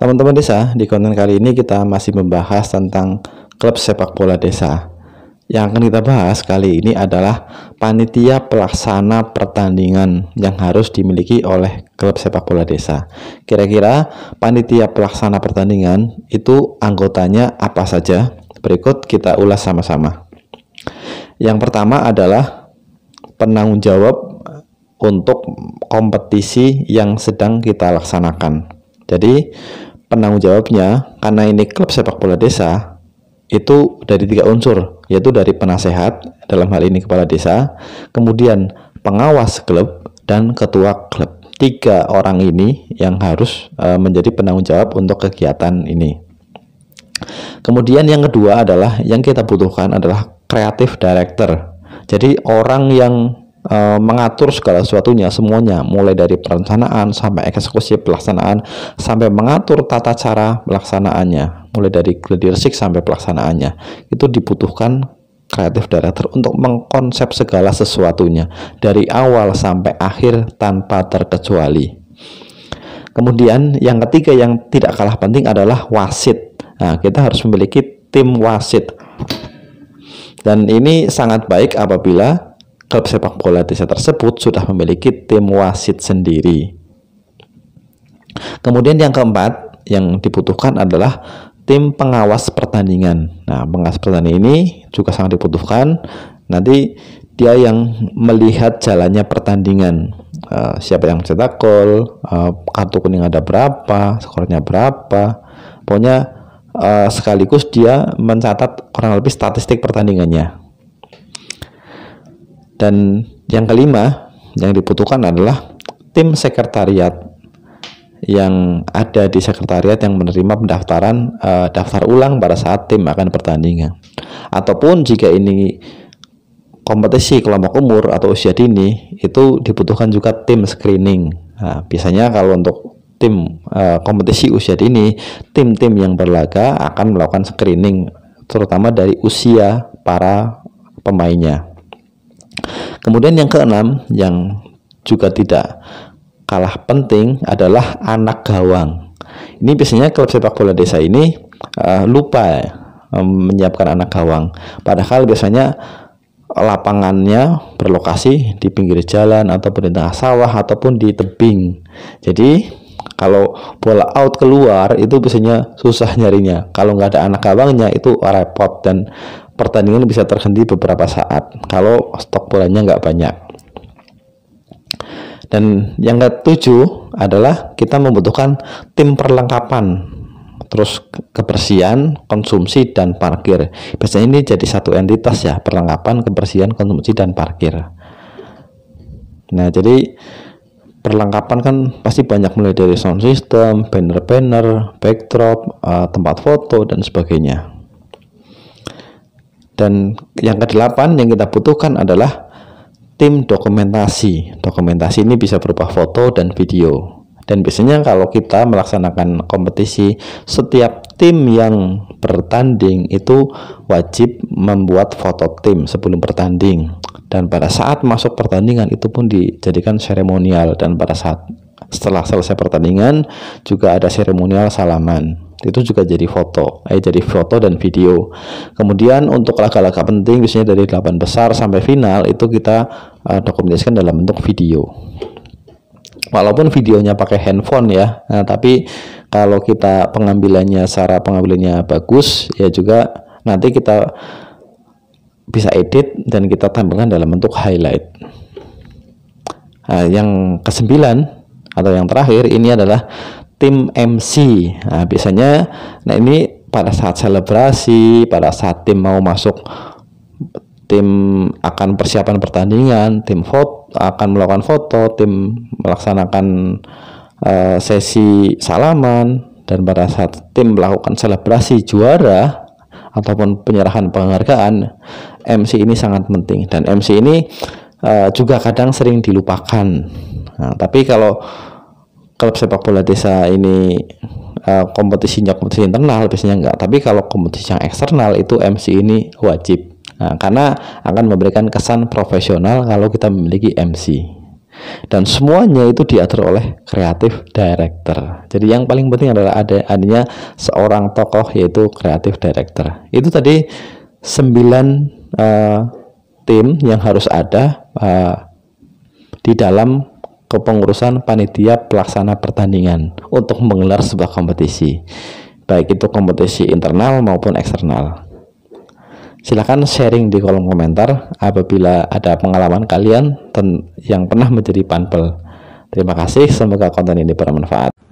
Teman-teman desa, di konten kali ini kita masih membahas tentang klub sepak bola desa. Yang akan kita bahas kali ini adalah panitia pelaksana pertandingan yang harus dimiliki oleh klub sepak bola desa. Kira-kira panitia pelaksana pertandingan itu anggotanya apa saja? Berikut kita ulas sama-sama. Yang pertama adalah penanggung jawab untuk kompetisi yang sedang kita laksanakan. Jadi penanggung jawabnya karena ini klub sepak bola desa itu dari tiga unsur yaitu dari penasehat dalam hal ini kepala desa kemudian pengawas klub dan ketua klub tiga orang ini yang harus e, menjadi penanggung jawab untuk kegiatan ini kemudian yang kedua adalah yang kita butuhkan adalah kreatif director jadi orang yang Eh, mengatur segala sesuatunya semuanya mulai dari perencanaan sampai eksekusi pelaksanaan sampai mengatur tata cara pelaksanaannya mulai dari leadership sampai pelaksanaannya itu dibutuhkan kreatif director untuk mengkonsep segala sesuatunya dari awal sampai akhir tanpa terkecuali kemudian yang ketiga yang tidak kalah penting adalah wasit nah kita harus memiliki tim wasit dan ini sangat baik apabila klub sepak bola desa tersebut sudah memiliki tim wasit sendiri. Kemudian yang keempat yang dibutuhkan adalah tim pengawas pertandingan. Nah, pengawas pertandingan ini juga sangat dibutuhkan. Nanti dia yang melihat jalannya pertandingan. Uh, siapa yang cetak gol, uh, kartu kuning ada berapa, skornya berapa. Pokoknya uh, sekaligus dia mencatat kurang lebih statistik pertandingannya. Dan yang kelima yang dibutuhkan adalah tim sekretariat yang ada di sekretariat yang menerima pendaftaran uh, daftar ulang pada saat tim akan pertandingan. Ataupun jika ini kompetisi kelompok umur atau usia dini itu dibutuhkan juga tim screening. Nah, biasanya kalau untuk tim uh, kompetisi usia dini, tim-tim yang berlaga akan melakukan screening terutama dari usia para pemainnya. Kemudian yang keenam yang juga tidak kalah penting adalah anak gawang. Ini biasanya klub sepak bola desa ini uh, lupa um, menyiapkan anak gawang. Padahal biasanya lapangannya berlokasi di pinggir jalan ataupun di tengah sawah ataupun di tebing. Jadi kalau bola out keluar itu biasanya susah nyarinya kalau nggak ada anak gawangnya itu repot dan pertandingan bisa terhenti beberapa saat kalau stok bolanya nggak banyak. Dan yang ketujuh adalah kita membutuhkan tim perlengkapan terus kebersihan, konsumsi dan parkir. Biasanya ini jadi satu entitas ya, perlengkapan, kebersihan, konsumsi dan parkir. Nah, jadi perlengkapan kan pasti banyak mulai dari sound system, banner-banner, backdrop, eh, tempat foto dan sebagainya. Dan yang kedelapan yang kita butuhkan adalah tim dokumentasi. Dokumentasi ini bisa berupa foto dan video. Dan biasanya kalau kita melaksanakan kompetisi, setiap tim yang bertanding itu wajib membuat foto tim sebelum bertanding. Dan pada saat masuk pertandingan itu pun dijadikan seremonial dan pada saat setelah selesai pertandingan juga ada seremonial salaman itu juga jadi foto eh jadi foto dan video kemudian untuk laga-laga penting biasanya dari delapan besar sampai final itu kita uh, dokumentasikan dalam bentuk video walaupun videonya pakai handphone ya nah, tapi kalau kita pengambilannya secara pengambilannya bagus ya juga nanti kita bisa edit dan kita tampilkan dalam bentuk highlight nah, yang kesembilan atau yang terakhir ini adalah tim MC. Nah, biasanya nah ini pada saat selebrasi, pada saat tim mau masuk tim akan persiapan pertandingan, tim foto akan melakukan foto, tim melaksanakan uh, sesi salaman dan pada saat tim melakukan selebrasi juara ataupun penyerahan penghargaan, MC ini sangat penting dan MC ini uh, juga kadang sering dilupakan. Nah, tapi kalau klub sepak bola desa ini uh, kompetisinya kompetisi internal biasanya enggak tapi kalau kompetisi yang eksternal itu MC ini wajib nah, karena akan memberikan kesan profesional kalau kita memiliki MC dan semuanya itu diatur oleh kreatif director. Jadi yang paling penting adalah ada adanya seorang tokoh yaitu kreatif director. Itu tadi sembilan uh, tim yang harus ada uh, di dalam kepengurusan panitia pelaksana pertandingan untuk menggelar sebuah kompetisi, baik itu kompetisi internal maupun eksternal. Silahkan sharing di kolom komentar apabila ada pengalaman kalian yang pernah menjadi panpel. Terima kasih, semoga konten ini bermanfaat.